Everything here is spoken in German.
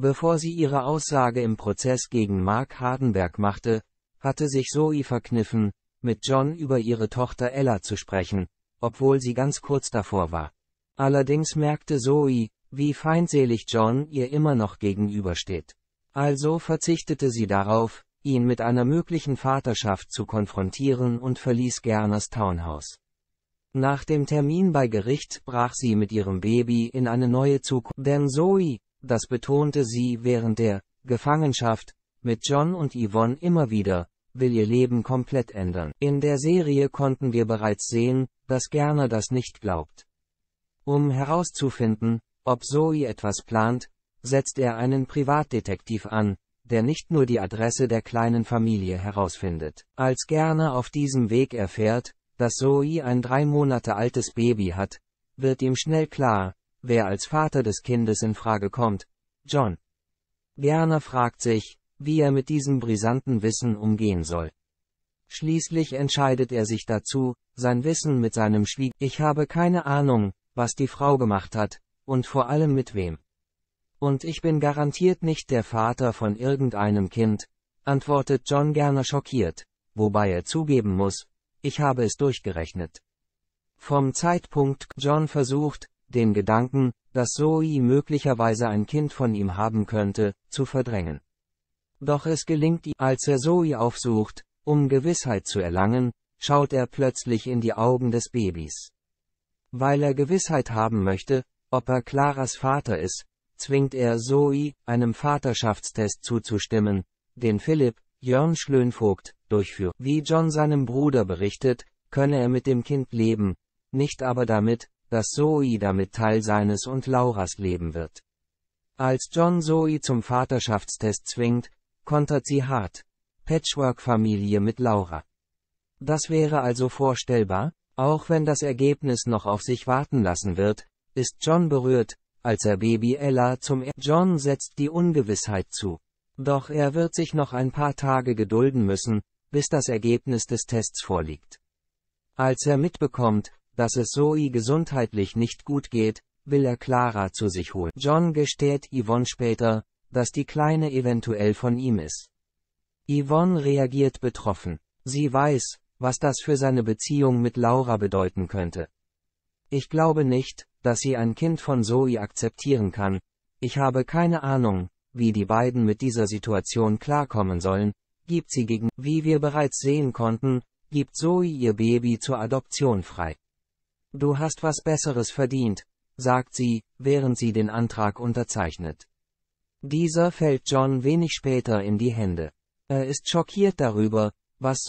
Bevor sie ihre Aussage im Prozess gegen Mark Hardenberg machte, hatte sich Zoe verkniffen, mit John über ihre Tochter Ella zu sprechen, obwohl sie ganz kurz davor war. Allerdings merkte Zoe, wie feindselig John ihr immer noch gegenübersteht. Also verzichtete sie darauf, ihn mit einer möglichen Vaterschaft zu konfrontieren und verließ Gerners Townhouse. Nach dem Termin bei Gericht brach sie mit ihrem Baby in eine neue Zukunft. Denn Zoe, das betonte sie während der Gefangenschaft mit John und Yvonne immer wieder, will ihr Leben komplett ändern. In der Serie konnten wir bereits sehen, dass Gerner das nicht glaubt. Um herauszufinden, ob Zoe etwas plant, setzt er einen Privatdetektiv an, der nicht nur die Adresse der kleinen Familie herausfindet. Als Gerner auf diesem Weg erfährt, dass Zoe ein drei Monate altes Baby hat, wird ihm schnell klar, wer als Vater des Kindes in Frage kommt. John. Gerner fragt sich, wie er mit diesem brisanten Wissen umgehen soll. Schließlich entscheidet er sich dazu, sein Wissen mit seinem Schwieg. Ich habe keine Ahnung, was die Frau gemacht hat, und vor allem mit wem. Und ich bin garantiert nicht der Vater von irgendeinem Kind, antwortet John gerne schockiert, wobei er zugeben muss, ich habe es durchgerechnet. Vom Zeitpunkt John versucht, den Gedanken, dass Zoe möglicherweise ein Kind von ihm haben könnte, zu verdrängen. Doch es gelingt ihm, als er Zoe aufsucht, um Gewissheit zu erlangen, schaut er plötzlich in die Augen des Babys. Weil er Gewissheit haben möchte, ob er Claras Vater ist, zwingt er Zoe, einem Vaterschaftstest zuzustimmen, den Philipp, Jörn Schlönvogt, durchführt. Wie John seinem Bruder berichtet, könne er mit dem Kind leben, nicht aber damit, dass Zoe damit Teil seines und Lauras Leben wird. Als John Zoe zum Vaterschaftstest zwingt, kontert sie hart. Patchwork-Familie mit Laura. Das wäre also vorstellbar, auch wenn das Ergebnis noch auf sich warten lassen wird, ist John berührt, als er Baby Ella zum er John setzt die Ungewissheit zu. Doch er wird sich noch ein paar Tage gedulden müssen, bis das Ergebnis des Tests vorliegt. Als er mitbekommt, dass es Zoe gesundheitlich nicht gut geht, will er Clara zu sich holen. John gesteht Yvonne später, dass die Kleine eventuell von ihm ist. Yvonne reagiert betroffen. Sie weiß, was das für seine Beziehung mit Laura bedeuten könnte. Ich glaube nicht, dass sie ein Kind von Zoe akzeptieren kann. Ich habe keine Ahnung, wie die beiden mit dieser Situation klarkommen sollen, gibt sie gegen, wie wir bereits sehen konnten, gibt Zoe ihr Baby zur Adoption frei. Du hast was Besseres verdient, sagt sie, während sie den Antrag unterzeichnet. Dieser fällt John wenig später in die Hände. Er ist schockiert darüber, was